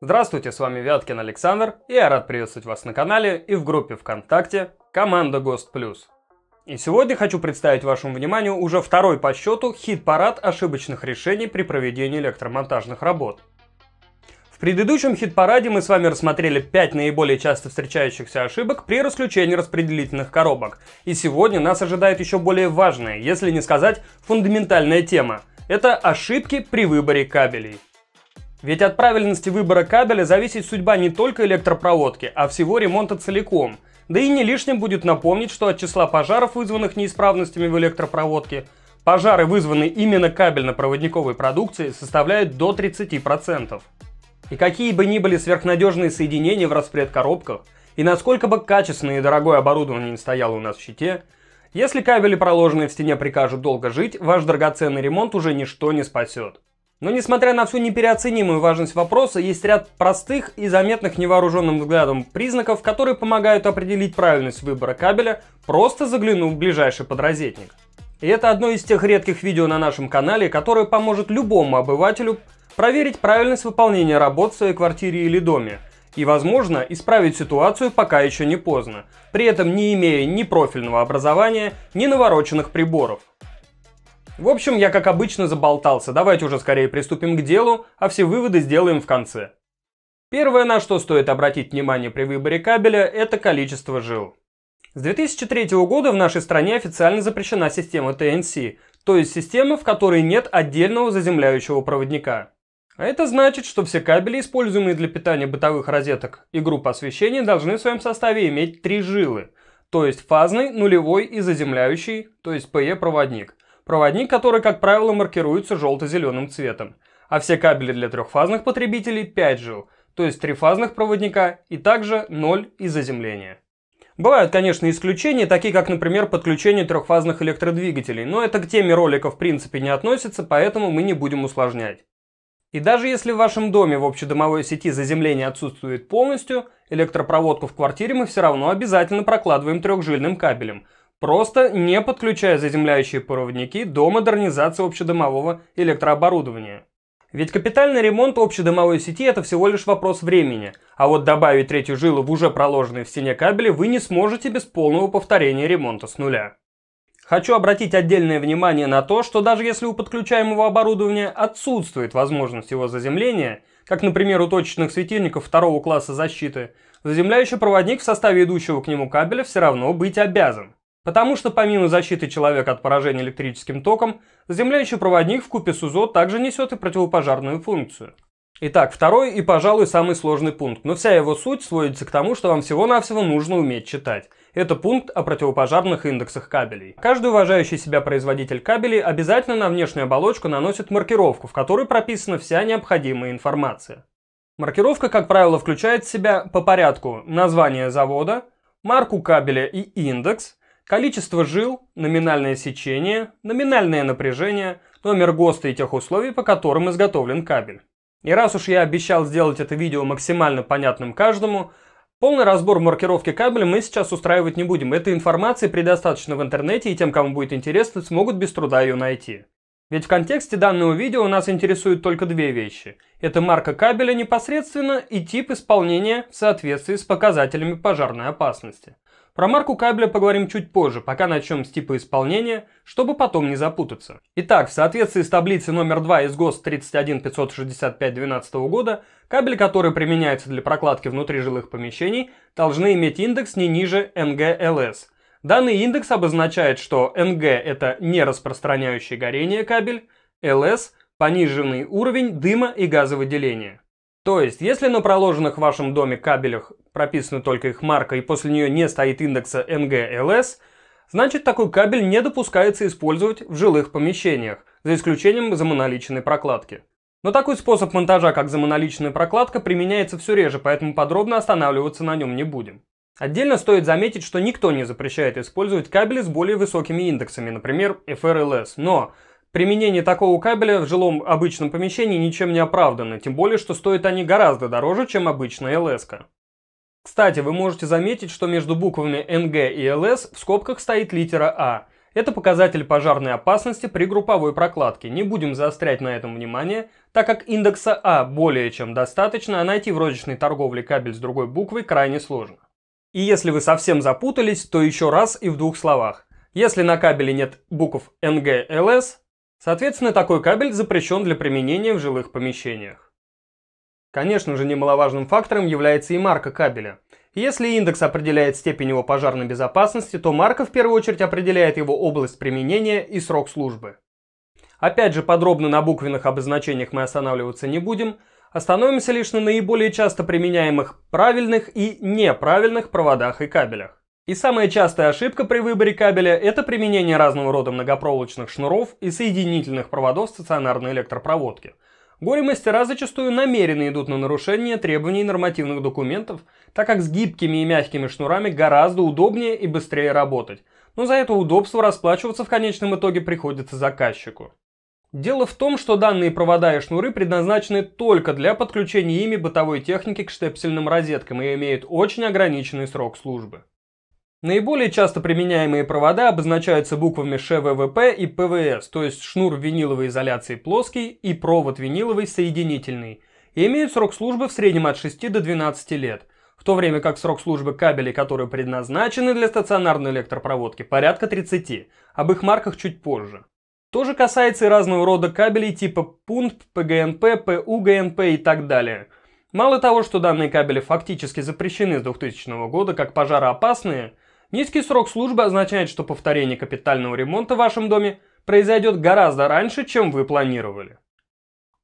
Здравствуйте, с вами Вяткин Александр, и я рад приветствовать вас на канале и в группе ВКонтакте «Команда Гост Плюс». И сегодня хочу представить вашему вниманию уже второй по счету хит-парад ошибочных решений при проведении электромонтажных работ – предыдущем хит-параде мы с вами рассмотрели 5 наиболее часто встречающихся ошибок при расключении распределительных коробок. И сегодня нас ожидает еще более важная, если не сказать фундаментальная тема. Это ошибки при выборе кабелей. Ведь от правильности выбора кабеля зависит судьба не только электропроводки, а всего ремонта целиком. Да и не лишним будет напомнить, что от числа пожаров, вызванных неисправностями в электропроводке, пожары, вызванные именно кабельно-проводниковой продукцией, составляют до 30%. И какие бы ни были сверхнадежные соединения в распредкоробках, и насколько бы качественное и дорогое оборудование не стояло у нас в щите, если кабели, проложенные в стене, прикажут долго жить, ваш драгоценный ремонт уже ничто не спасет. Но несмотря на всю непереоценимую важность вопроса, есть ряд простых и заметных невооруженным взглядом признаков, которые помогают определить правильность выбора кабеля, просто заглянув в ближайший подрозетник. И это одно из тех редких видео на нашем канале, которое поможет любому обывателю проверить правильность выполнения работ в своей квартире или доме, и, возможно, исправить ситуацию пока еще не поздно, при этом не имея ни профильного образования, ни навороченных приборов. В общем, я как обычно заболтался, давайте уже скорее приступим к делу, а все выводы сделаем в конце. Первое, на что стоит обратить внимание при выборе кабеля, это количество жил. С 2003 года в нашей стране официально запрещена система ТНС, то есть система, в которой нет отдельного заземляющего проводника. А это значит, что все кабели, используемые для питания бытовых розеток и групп освещения, должны в своем составе иметь три жилы, то есть фазный, нулевой и заземляющий, то есть PE-проводник. Проводник, который, как правило, маркируется желто-зеленым цветом. А все кабели для трехфазных потребителей 5 жил, то есть трифазных проводника и также 0 и заземление. Бывают, конечно, исключения, такие как, например, подключение трехфазных электродвигателей, но это к теме ролика в принципе не относится, поэтому мы не будем усложнять. И даже если в вашем доме в общедомовой сети заземление отсутствует полностью, электропроводку в квартире мы все равно обязательно прокладываем трехжильным кабелем, просто не подключая заземляющие проводники до модернизации общедомового электрооборудования. Ведь капитальный ремонт общедомовой сети – это всего лишь вопрос времени, а вот добавить третью жилу в уже проложенные в стене кабели вы не сможете без полного повторения ремонта с нуля. Хочу обратить отдельное внимание на то, что даже если у подключаемого оборудования отсутствует возможность его заземления, как, например, у точечных светильников второго класса защиты, заземляющий проводник в составе идущего к нему кабеля все равно быть обязан. Потому что помимо защиты человека от поражения электрическим током, заземляющий проводник в купе с УЗО также несет и противопожарную функцию. Итак, второй и, пожалуй, самый сложный пункт, но вся его суть сводится к тому, что вам всего-навсего нужно уметь читать – это пункт о противопожарных индексах кабелей. Каждый уважающий себя производитель кабелей обязательно на внешнюю оболочку наносит маркировку, в которой прописана вся необходимая информация. Маркировка, как правило, включает в себя по порядку название завода, марку кабеля и индекс, количество жил, номинальное сечение, номинальное напряжение, номер ГОСТа и тех условий, по которым изготовлен кабель. И раз уж я обещал сделать это видео максимально понятным каждому, Полный разбор маркировки кабеля мы сейчас устраивать не будем. Этой информации предостаточно в интернете, и тем, кому будет интересно, смогут без труда ее найти. Ведь в контексте данного видео у нас интересуют только две вещи. Это марка кабеля непосредственно и тип исполнения в соответствии с показателями пожарной опасности. Про марку кабеля поговорим чуть позже, пока начнем с типа исполнения, чтобы потом не запутаться. Итак, в соответствии с таблицей номер 2 из ГОСТ 31565 12 года, кабель, который применяется для прокладки внутри жилых помещений, должны иметь индекс не ниже NGLS. Данный индекс обозначает, что NG – это не распространяющий горение кабель, LS – пониженный уровень дыма и газовыделения. То есть, если на проложенных в вашем доме кабелях прописана только их марка и после нее не стоит индекса NGLS, значит такой кабель не допускается использовать в жилых помещениях, за исключением замоноличенной прокладки. Но такой способ монтажа, как замоноличенная прокладка, применяется все реже, поэтому подробно останавливаться на нем не будем. Отдельно стоит заметить, что никто не запрещает использовать кабели с более высокими индексами, например, FRLS, но Применение такого кабеля в жилом обычном помещении ничем не оправдано, тем более, что стоят они гораздо дороже, чем обычная лс -ка. Кстати, вы можете заметить, что между буквами НГ и LS в скобках стоит литера А. Это показатель пожарной опасности при групповой прокладке. Не будем заострять на этом внимание, так как индекса А более чем достаточно, а найти в розничной торговле кабель с другой буквой крайне сложно. И если вы совсем запутались, то еще раз и в двух словах. Если на кабеле нет букв НГ LS, Соответственно, такой кабель запрещен для применения в жилых помещениях. Конечно же, немаловажным фактором является и марка кабеля. Если индекс определяет степень его пожарной безопасности, то марка в первую очередь определяет его область применения и срок службы. Опять же, подробно на буквенных обозначениях мы останавливаться не будем, остановимся лишь на наиболее часто применяемых правильных и неправильных проводах и кабелях. И самая частая ошибка при выборе кабеля – это применение разного рода многопроволочных шнуров и соединительных проводов стационарной электропроводки. Горе-мастера зачастую намеренно идут на нарушение требований нормативных документов, так как с гибкими и мягкими шнурами гораздо удобнее и быстрее работать, но за это удобство расплачиваться в конечном итоге приходится заказчику. Дело в том, что данные провода и шнуры предназначены только для подключения ими бытовой техники к штепсельным розеткам и имеют очень ограниченный срок службы. Наиболее часто применяемые провода обозначаются буквами ШВВП и ПВС, то есть шнур виниловой изоляции плоский и провод виниловый соединительный, и имеют срок службы в среднем от 6 до 12 лет, в то время как срок службы кабелей, которые предназначены для стационарной электропроводки, порядка 30, об их марках чуть позже. То же касается и разного рода кабелей типа ПУНП, ПГНП, ПУГНП и так далее. Мало того, что данные кабели фактически запрещены с 2000 года как пожароопасные – Низкий срок службы означает, что повторение капитального ремонта в вашем доме произойдет гораздо раньше, чем вы планировали.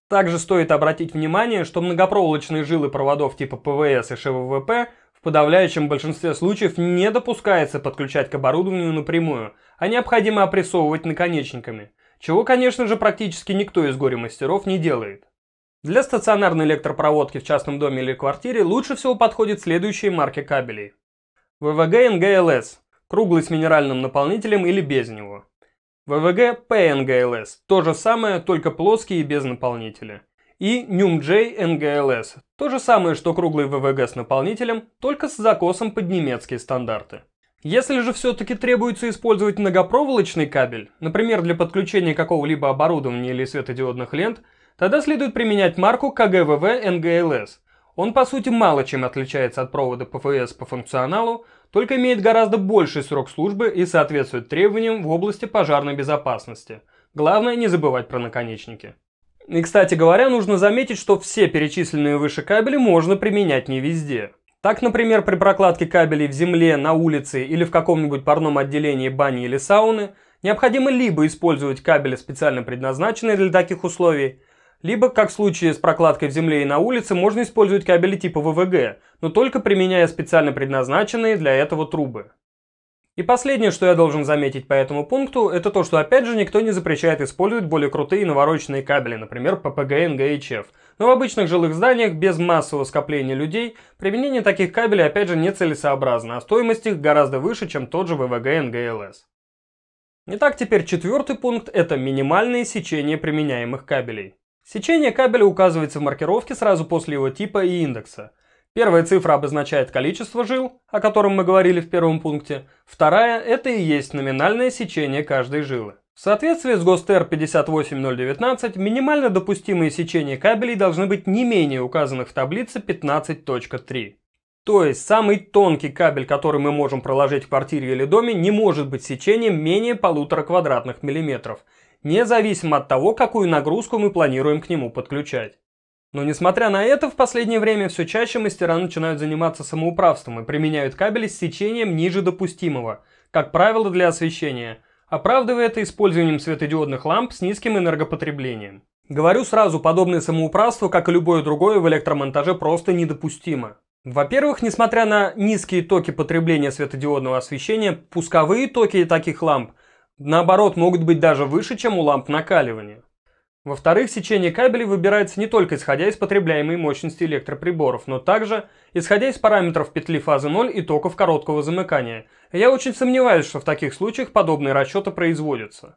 Также стоит обратить внимание, что многопроволочные жилы проводов типа ПВС и ШВВП в подавляющем большинстве случаев не допускается подключать к оборудованию напрямую, а необходимо опрессовывать наконечниками, чего, конечно же, практически никто из горе-мастеров не делает. Для стационарной электропроводки в частном доме или квартире лучше всего подходят следующие марки кабелей. ВВГ НГЛС – круглый с минеральным наполнителем или без него. ВВГ ПНГЛС – то же самое, только плоский и без наполнителя. И NUMJ НГЛС – то же самое, что круглый ВВГ с наполнителем, только с закосом под немецкие стандарты. Если же все-таки требуется использовать многопроволочный кабель, например, для подключения какого-либо оборудования или светодиодных лент, тогда следует применять марку КГВВ НГЛС – он по сути мало чем отличается от провода ПФС по функционалу, только имеет гораздо больший срок службы и соответствует требованиям в области пожарной безопасности. Главное не забывать про наконечники. И, кстати говоря, нужно заметить, что все перечисленные выше кабели можно применять не везде. Так, например, при прокладке кабелей в земле, на улице или в каком-нибудь парном отделении бани или сауны необходимо либо использовать кабели, специально предназначенные для таких условий, либо, как в случае с прокладкой в земле и на улице, можно использовать кабели типа ВВГ, но только применяя специально предназначенные для этого трубы. И последнее, что я должен заметить по этому пункту, это то, что опять же никто не запрещает использовать более крутые навороченные кабели, например, ППГН, ГХФ. Но в обычных жилых зданиях без массового скопления людей применение таких кабелей опять же нецелесообразно, а стоимость их гораздо выше, чем тот же ВВГН, ГЛС. Итак, теперь четвертый пункт – это минимальное сечение применяемых кабелей. Сечение кабеля указывается в маркировке сразу после его типа и индекса. Первая цифра обозначает количество жил, о котором мы говорили в первом пункте. Вторая – это и есть номинальное сечение каждой жилы. В соответствии с ГОСТР 58019 минимально допустимые сечения кабелей должны быть не менее указанных в таблице 15.3. То есть самый тонкий кабель, который мы можем проложить в квартире или доме, не может быть сечением менее полутора квадратных миллиметров – независимо от того, какую нагрузку мы планируем к нему подключать. Но несмотря на это, в последнее время все чаще мастера начинают заниматься самоуправством и применяют кабели с сечением ниже допустимого, как правило для освещения, оправдывая это использованием светодиодных ламп с низким энергопотреблением. Говорю сразу, подобное самоуправство, как и любое другое, в электромонтаже просто недопустимо. Во-первых, несмотря на низкие токи потребления светодиодного освещения, пусковые токи таких ламп наоборот, могут быть даже выше, чем у ламп накаливания. Во-вторых, сечение кабелей выбирается не только исходя из потребляемой мощности электроприборов, но также исходя из параметров петли фазы 0 и токов короткого замыкания. Я очень сомневаюсь, что в таких случаях подобные расчеты производятся.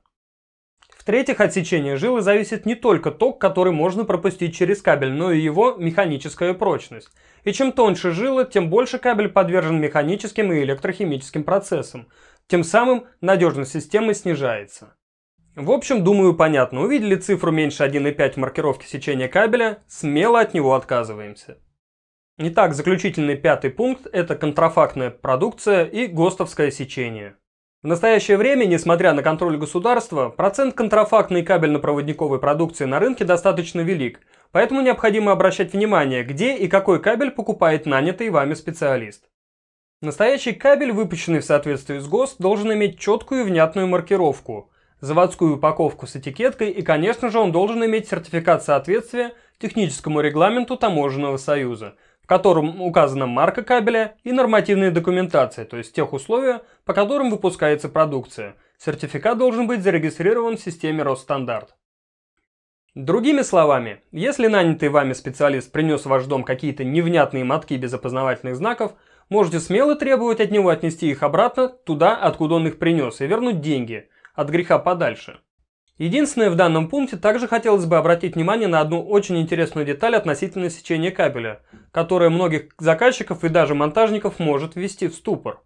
В-третьих, от сечения жилы зависит не только ток, который можно пропустить через кабель, но и его механическая прочность. И чем тоньше жила, тем больше кабель подвержен механическим и электрохимическим процессам. Тем самым надежность системы снижается. В общем, думаю, понятно. Увидели цифру меньше 1,5 в маркировке сечения кабеля, смело от него отказываемся. Итак, заключительный пятый пункт – это контрафактная продукция и ГОСТовское сечение. В настоящее время, несмотря на контроль государства, процент контрафактной кабельно-проводниковой продукции на рынке достаточно велик, поэтому необходимо обращать внимание, где и какой кабель покупает нанятый вами специалист. Настоящий кабель, выпущенный в соответствии с ГОСТ, должен иметь четкую и внятную маркировку, заводскую упаковку с этикеткой и, конечно же, он должен иметь сертификат соответствия техническому регламенту Таможенного союза, в котором указана марка кабеля и нормативная документация, то есть тех условия, по которым выпускается продукция. Сертификат должен быть зарегистрирован в системе Росстандарт. Другими словами, если нанятый вами специалист принес в ваш дом какие-то невнятные мотки без опознавательных знаков – можете смело требовать от него отнести их обратно туда, откуда он их принес, и вернуть деньги, от греха подальше. Единственное, в данном пункте также хотелось бы обратить внимание на одну очень интересную деталь относительно сечения кабеля, которая многих заказчиков и даже монтажников может ввести в ступор.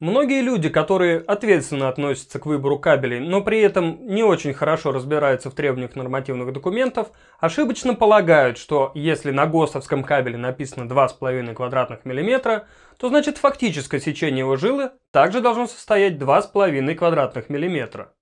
Многие люди, которые ответственно относятся к выбору кабелей, но при этом не очень хорошо разбираются в требованиях нормативных документов, ошибочно полагают, что если на ГОСТовском кабеле написано 2,5 квадратных миллиметра, то значит фактическое сечение его жилы также должно состоять 2,5 квадратных миллиметра.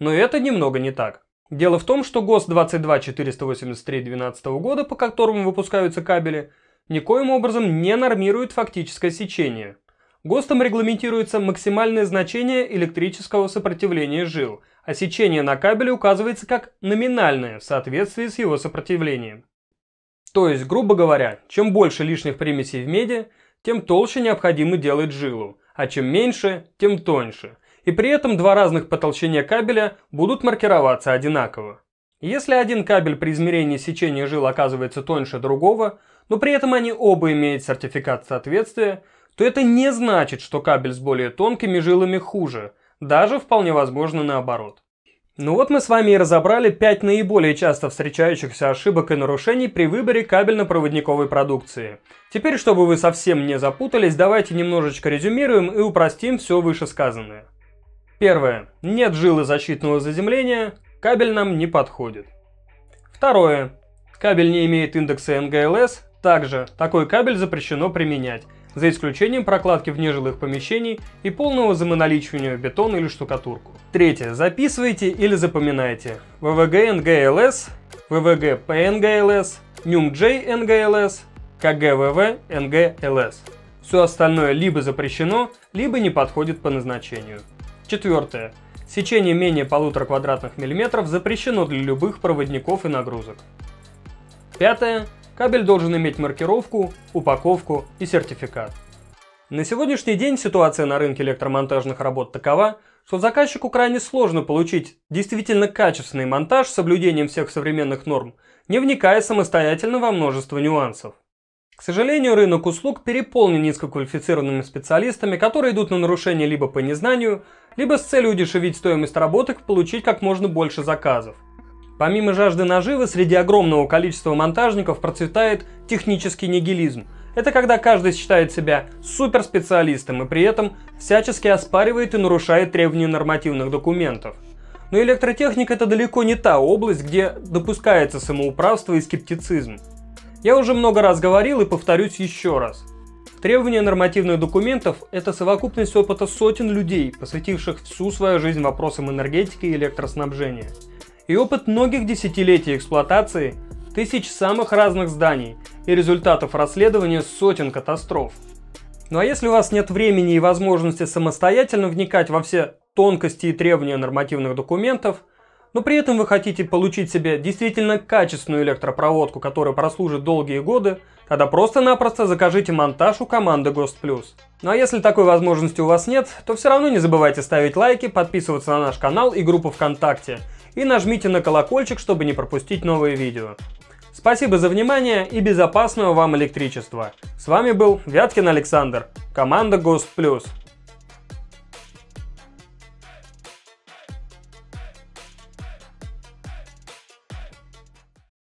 Но это немного не так. Дело в том, что ГОСТ 22483 12 года, по которому выпускаются кабели, никоим образом не нормирует фактическое сечение – ГОСТом регламентируется максимальное значение электрического сопротивления жил, а сечение на кабеле указывается как номинальное в соответствии с его сопротивлением. То есть, грубо говоря, чем больше лишних примесей в меди, тем толще необходимо делать жилу, а чем меньше, тем тоньше. И при этом два разных по толщине кабеля будут маркироваться одинаково. Если один кабель при измерении сечения жил оказывается тоньше другого, но при этом они оба имеют сертификат соответствия, то это не значит, что кабель с более тонкими жилами хуже, даже вполне возможно наоборот. Ну вот мы с вами и разобрали 5 наиболее часто встречающихся ошибок и нарушений при выборе кабельно-проводниковой продукции. Теперь, чтобы вы совсем не запутались, давайте немножечко резюмируем и упростим все вышесказанное. Первое. Нет жилы защитного заземления, кабель нам не подходит. Второе. Кабель не имеет индекса NGLS, также такой кабель запрещено применять за исключением прокладки в нежилых помещений и полного замоналичивания бетон или штукатурку. Третье. Записывайте или запоминайте. ВВГ НГЛС, ВВГ ПНГЛС, NUMJ НГЛС, КГВВ НГЛС. Все остальное либо запрещено, либо не подходит по назначению. Четвертое. Сечение менее полутора квадратных миллиметров запрещено для любых проводников и нагрузок. Пятое. Кабель должен иметь маркировку, упаковку и сертификат. На сегодняшний день ситуация на рынке электромонтажных работ такова, что заказчику крайне сложно получить действительно качественный монтаж с соблюдением всех современных норм, не вникая самостоятельно во множество нюансов. К сожалению, рынок услуг переполнен низкоквалифицированными специалистами, которые идут на нарушение либо по незнанию, либо с целью удешевить стоимость работы и получить как можно больше заказов – Помимо жажды наживы, среди огромного количества монтажников процветает технический нигилизм. Это когда каждый считает себя суперспециалистом и при этом всячески оспаривает и нарушает требования нормативных документов. Но электротехник это далеко не та область, где допускается самоуправство и скептицизм. Я уже много раз говорил и повторюсь еще раз. Требования нормативных документов – это совокупность опыта сотен людей, посвятивших всю свою жизнь вопросам энергетики и электроснабжения – и опыт многих десятилетий эксплуатации тысяч самых разных зданий и результатов расследования сотен катастроф. Ну а если у вас нет времени и возможности самостоятельно вникать во все тонкости и требования нормативных документов, но при этом вы хотите получить себе действительно качественную электропроводку, которая прослужит долгие годы, тогда просто-напросто закажите монтаж у команды Ghost Plus. Ну а если такой возможности у вас нет, то все равно не забывайте ставить лайки, подписываться на наш канал и группу ВКонтакте – и нажмите на колокольчик, чтобы не пропустить новые видео. Спасибо за внимание и безопасного вам электричества. С вами был Вяткин Александр, команда Гост Плюс.